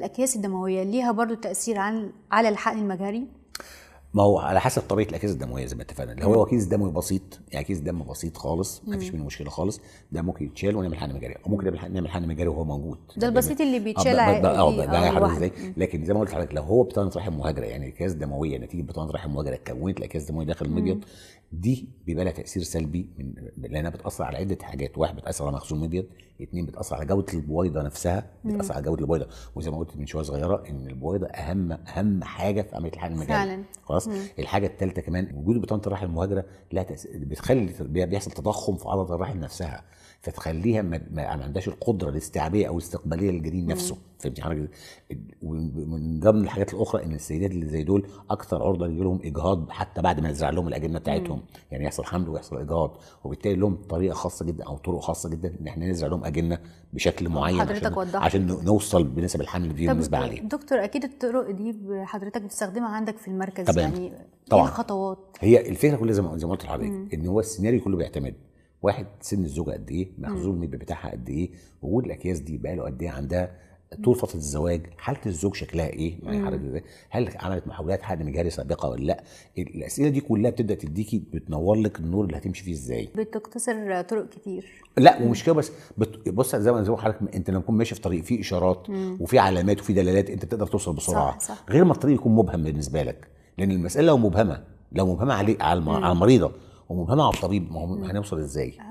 الأكياس الدموية ليها برضو تأثير عن على الحقن المجهري ما هو على حسب طبيعه الاكياس الدمويه زي ما اتفقنا اللي هو كيس دموي بسيط يعني كيس دم بسيط خالص ما فيش منه مشكله خالص ده ممكن يتشال ونعمل حقن مجاري او ممكن نعمل حقن مجاري وهو موجود ده يعني البسيط اللي آه، بيتشال عادي اه ده, ده ازاي لكن زي ما قلت لحضرتك لو هو بطانه رحم مهاجره يعني اكياس دمويه نتيجه بطانه رحم مهاجره اتكونت الاكياس الدمويه داخل المبيض دي بيبقى لها تاثير سلبي من لانها بتاثر على عده حاجات واحد بتاثر على مخزون مبيض اثنين بتاثر على جوده البويضه نفسها بتاثر على جوده البويضه وزي ما قلت من شويه صغيره ان البويضه اهم اهم حاجه في عمليه الحقن المجاري فعلا خلاص مم. الحاجه الثالثه كمان وجود بطانه الرحم المهاجره لا تس... بتخلي بيحصل تضخم في عضله الرحم نفسها فتخليها ما, ما عندهاش القدره الاستيعابيه او الاستقباليه للجنين نفسه فهمتي حضرتك ومن ضمن الحاجات الاخرى ان السيدات اللي زي دول اكثر عرضه لهم اجهاض حتى بعد ما نزرع لهم الاجنه بتاعتهم مم. يعني يحصل حمل ويحصل اجهاض وبالتالي لهم طريقه خاصه جدا او طرق خاصه جدا ان احنا نزرع لهم اجنه بشكل آه، معين عشان, وضحت. عشان نوصل بنسب الحمل دي بالنسبه عاليه دكتور اكيد الطرق دي حضرتك بتستخدمها عندك في المركز طبعا يعني, يعني طبعا الخطوات يعني هي الفكره كلها زي ما زي ما قلت لحضرتك ان هو السيناريو كله بيعتمد واحد سن الزوجه قد ايه مخزون الميب بتاعها قد ايه وجود الاكياس دي بقى له قد ايه عندها طول فتره الزواج حاله الزوج شكلها ايه يعني حاله هل عملت محاولات حد مجاري سابقه ولا لا الاسئله دي كلها بتبدا تديكي بتنور لك النور اللي هتمشي فيه ازاي بتقتصر طرق كتير لا ومش كده بس بت... بص زي ما زي حضرتك انت لما تكون ماشي في طريق فيه اشارات مم. وفي علامات وفي دلالات انت بتقدر توصل بسرعه صح صح. غير ما الطريق يكون مبهم بالنسبه لك لان المساله لو مبهمه لو مبهمه على المريضه ومبهمه على الطبيب ما هو هنوصل ازاي